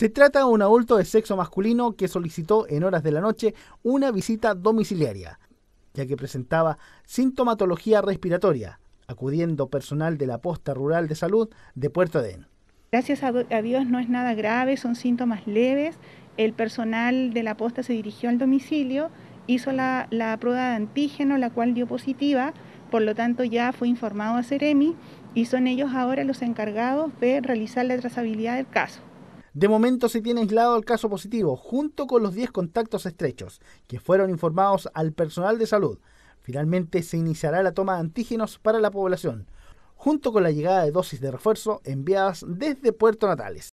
Se trata de un adulto de sexo masculino que solicitó en horas de la noche una visita domiciliaria, ya que presentaba sintomatología respiratoria, acudiendo personal de la posta rural de salud de Puerto Edén. Gracias a Dios no es nada grave, son síntomas leves. El personal de la posta se dirigió al domicilio, hizo la, la prueba de antígeno, la cual dio positiva, por lo tanto ya fue informado a Ceremi y son ellos ahora los encargados de realizar la trazabilidad del caso. De momento se tiene aislado el caso positivo, junto con los 10 contactos estrechos, que fueron informados al personal de salud. Finalmente se iniciará la toma de antígenos para la población, junto con la llegada de dosis de refuerzo enviadas desde Puerto Natales.